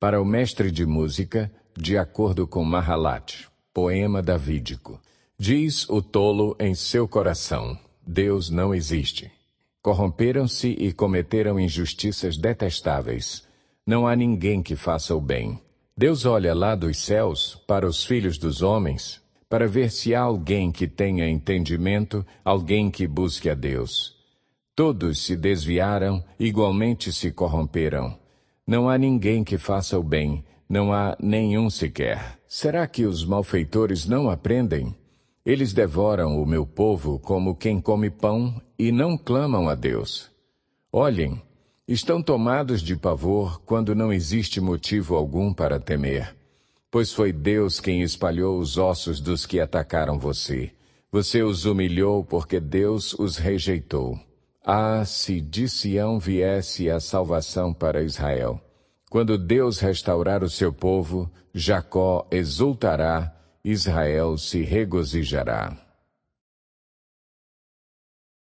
Para o mestre de música, de acordo com Mahalat, poema davídico, diz o tolo em seu coração, Deus não existe. Corromperam-se e cometeram injustiças detestáveis. Não há ninguém que faça o bem. Deus olha lá dos céus para os filhos dos homens para ver se há alguém que tenha entendimento, alguém que busque a Deus. Todos se desviaram, igualmente se corromperam. Não há ninguém que faça o bem, não há nenhum sequer. Será que os malfeitores não aprendem? Eles devoram o meu povo como quem come pão e não clamam a Deus. Olhem, estão tomados de pavor quando não existe motivo algum para temer. Pois foi Deus quem espalhou os ossos dos que atacaram você. Você os humilhou porque Deus os rejeitou. Ah, se de Sião viesse a salvação para Israel! Quando Deus restaurar o seu povo, Jacó exultará, Israel se regozijará.